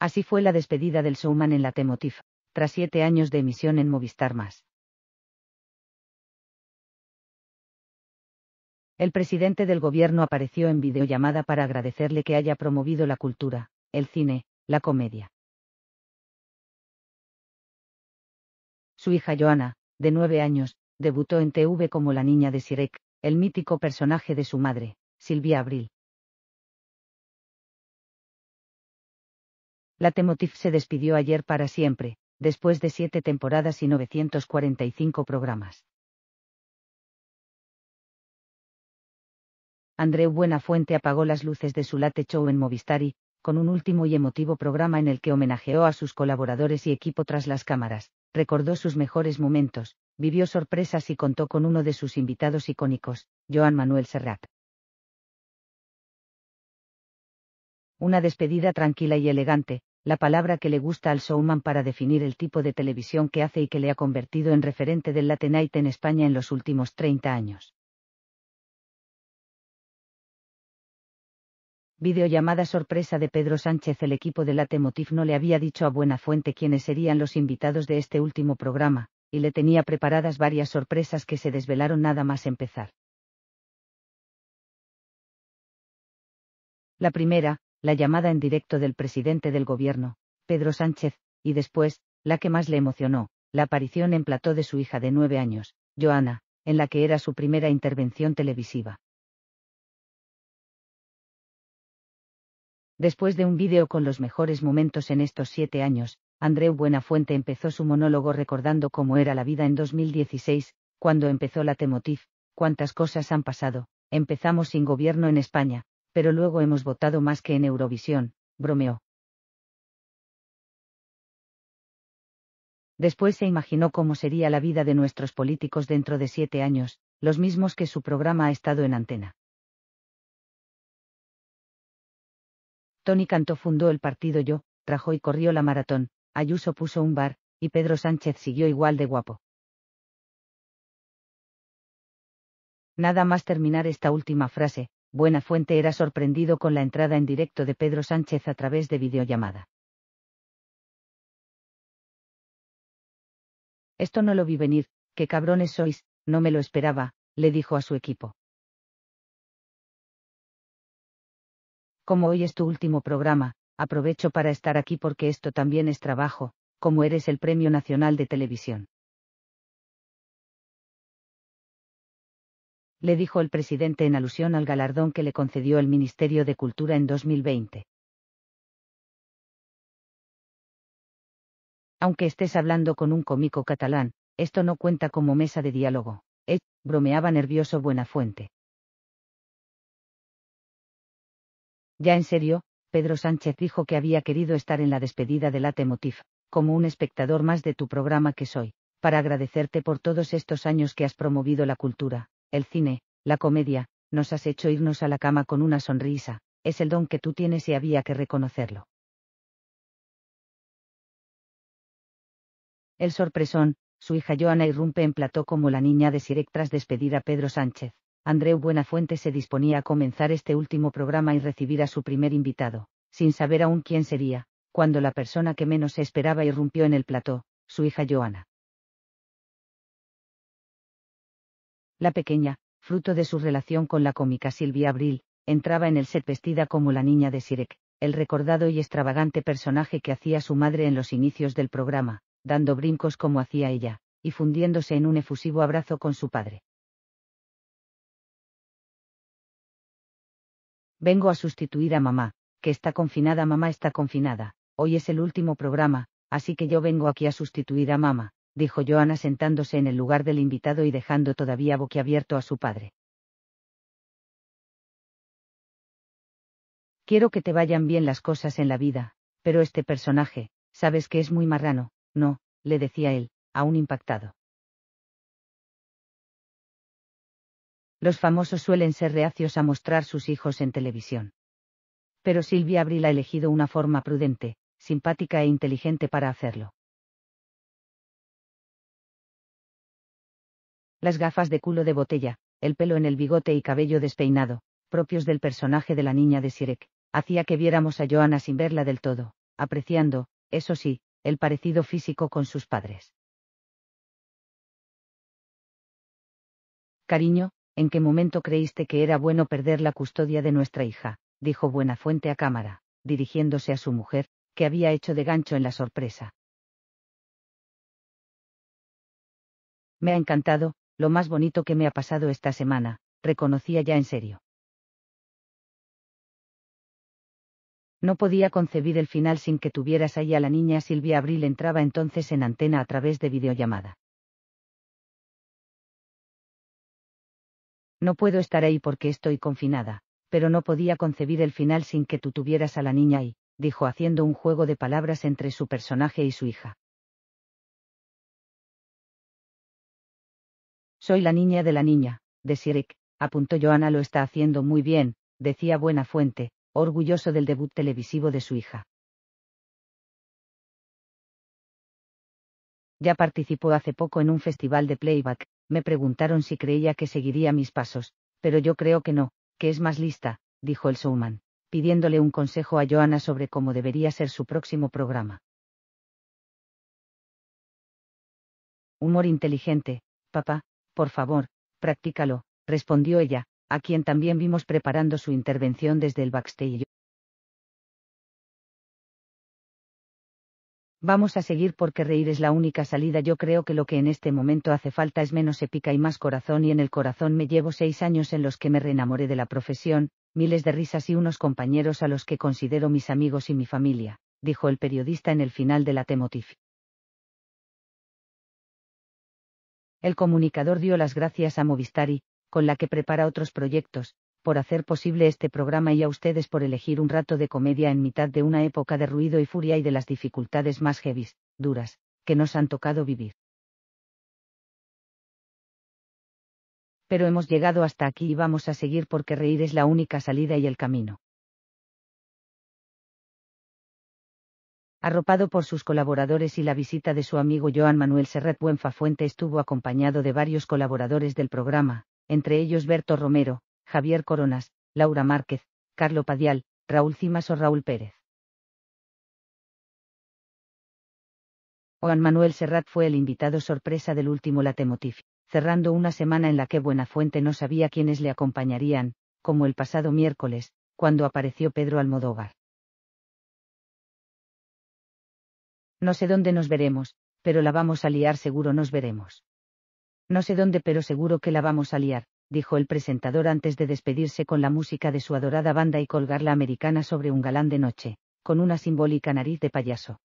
Así fue la despedida del showman en la Temotif, tras siete años de emisión en Movistar Más. El presidente del gobierno apareció en videollamada para agradecerle que haya promovido la cultura, el cine, la comedia. Su hija Joana, de nueve años, debutó en TV como la niña de Sirek, el mítico personaje de su madre, Silvia Abril. Latemotiv se despidió ayer para siempre, después de siete temporadas y 945 programas. Andreu Buenafuente apagó las luces de su late show en Movistar con un último y emotivo programa en el que homenajeó a sus colaboradores y equipo tras las cámaras, recordó sus mejores momentos, vivió sorpresas y contó con uno de sus invitados icónicos, Joan Manuel Serrat. Una despedida tranquila y elegante, la palabra que le gusta al showman para definir el tipo de televisión que hace y que le ha convertido en referente del Late Night en España en los últimos 30 años. Videollamada sorpresa de Pedro Sánchez El equipo de Late no le había dicho a Buenafuente quiénes serían los invitados de este último programa, y le tenía preparadas varias sorpresas que se desvelaron nada más empezar. La primera, la llamada en directo del presidente del gobierno, Pedro Sánchez, y después, la que más le emocionó, la aparición en plató de su hija de nueve años, Joana, en la que era su primera intervención televisiva. Después de un vídeo con los mejores momentos en estos siete años, Andreu Buenafuente empezó su monólogo recordando cómo era la vida en 2016, cuando empezó la Temotif, cuántas cosas han pasado, empezamos sin gobierno en España, pero luego hemos votado más que en Eurovisión, bromeó. Después se imaginó cómo sería la vida de nuestros políticos dentro de siete años, los mismos que su programa ha estado en antena. Tony Cantó fundó el partido Yo, y corrió la maratón, Ayuso puso un bar, y Pedro Sánchez siguió igual de guapo. Nada más terminar esta última frase, Buenafuente era sorprendido con la entrada en directo de Pedro Sánchez a través de videollamada. Esto no lo vi venir, qué cabrones sois, no me lo esperaba, le dijo a su equipo. Como hoy es tu último programa, aprovecho para estar aquí porque esto también es trabajo, como eres el Premio Nacional de Televisión. le dijo el presidente en alusión al galardón que le concedió el Ministerio de Cultura en 2020. Aunque estés hablando con un cómico catalán, esto no cuenta como mesa de diálogo. Eh, bromeaba nervioso Buenafuente. Ya en serio, Pedro Sánchez dijo que había querido estar en la despedida de Late Motif, como un espectador más de tu programa que soy, para agradecerte por todos estos años que has promovido la cultura, el cine, la comedia, nos has hecho irnos a la cama con una sonrisa, es el don que tú tienes y había que reconocerlo. El sorpresón, su hija Joana irrumpe en plató como la niña de Sirek tras despedir a Pedro Sánchez. Andreu Buenafuente se disponía a comenzar este último programa y recibir a su primer invitado, sin saber aún quién sería, cuando la persona que menos se esperaba irrumpió en el plató, su hija Joana. La pequeña, fruto de su relación con la cómica Silvia Abril, entraba en el set vestida como la niña de Sirek, el recordado y extravagante personaje que hacía su madre en los inicios del programa, dando brincos como hacía ella, y fundiéndose en un efusivo abrazo con su padre. Vengo a sustituir a mamá, que está confinada, mamá está confinada, hoy es el último programa, así que yo vengo aquí a sustituir a mamá, dijo Joana sentándose en el lugar del invitado y dejando todavía boquiabierto a su padre. Quiero que te vayan bien las cosas en la vida, pero este personaje, sabes que es muy marrano, ¿no? le decía él, aún impactado. Los famosos suelen ser reacios a mostrar sus hijos en televisión. Pero Silvia Abril ha elegido una forma prudente, simpática e inteligente para hacerlo. las gafas de culo de botella, el pelo en el bigote y cabello despeinado, propios del personaje de la niña de Sirek, hacía que viéramos a Joana sin verla del todo, apreciando, eso sí, el parecido físico con sus padres. Cariño, ¿en qué momento creíste que era bueno perder la custodia de nuestra hija? dijo Buenafuente a cámara, dirigiéndose a su mujer, que había hecho de gancho en la sorpresa. Me ha encantado, lo más bonito que me ha pasado esta semana, reconocía ya en serio. No podía concebir el final sin que tuvieras ahí a la niña Silvia Abril entraba entonces en antena a través de videollamada. No puedo estar ahí porque estoy confinada, pero no podía concebir el final sin que tú tuvieras a la niña ahí, dijo haciendo un juego de palabras entre su personaje y su hija. Soy la niña de la niña, de Sirik, apuntó Joana lo está haciendo muy bien, decía Buenafuente, orgulloso del debut televisivo de su hija. Ya participó hace poco en un festival de playback, me preguntaron si creía que seguiría mis pasos, pero yo creo que no, que es más lista, dijo el showman, pidiéndole un consejo a Joana sobre cómo debería ser su próximo programa. Humor inteligente, papá, por favor, practícalo, respondió ella, a quien también vimos preparando su intervención desde el backstage. Vamos a seguir porque reír es la única salida. Yo creo que lo que en este momento hace falta es menos épica y más corazón y en el corazón me llevo seis años en los que me reenamoré de la profesión, miles de risas y unos compañeros a los que considero mis amigos y mi familia, dijo el periodista en el final de la Temotif. El comunicador dio las gracias a Movistari, con la que prepara otros proyectos, por hacer posible este programa y a ustedes por elegir un rato de comedia en mitad de una época de ruido y furia y de las dificultades más heavies, duras, que nos han tocado vivir. Pero hemos llegado hasta aquí y vamos a seguir porque reír es la única salida y el camino. Arropado por sus colaboradores y la visita de su amigo Joan Manuel Serrat Fuente estuvo acompañado de varios colaboradores del programa, entre ellos Berto Romero, Javier Coronas, Laura Márquez, Carlo Padial, Raúl Cimas o Raúl Pérez. Juan Manuel Serrat fue el invitado sorpresa del último Latemotif, cerrando una semana en la que Buenafuente no sabía quiénes le acompañarían, como el pasado miércoles, cuando apareció Pedro Almodóvar. No sé dónde nos veremos, pero la vamos a liar seguro nos veremos. No sé dónde pero seguro que la vamos a liar, dijo el presentador antes de despedirse con la música de su adorada banda y colgar la americana sobre un galán de noche, con una simbólica nariz de payaso.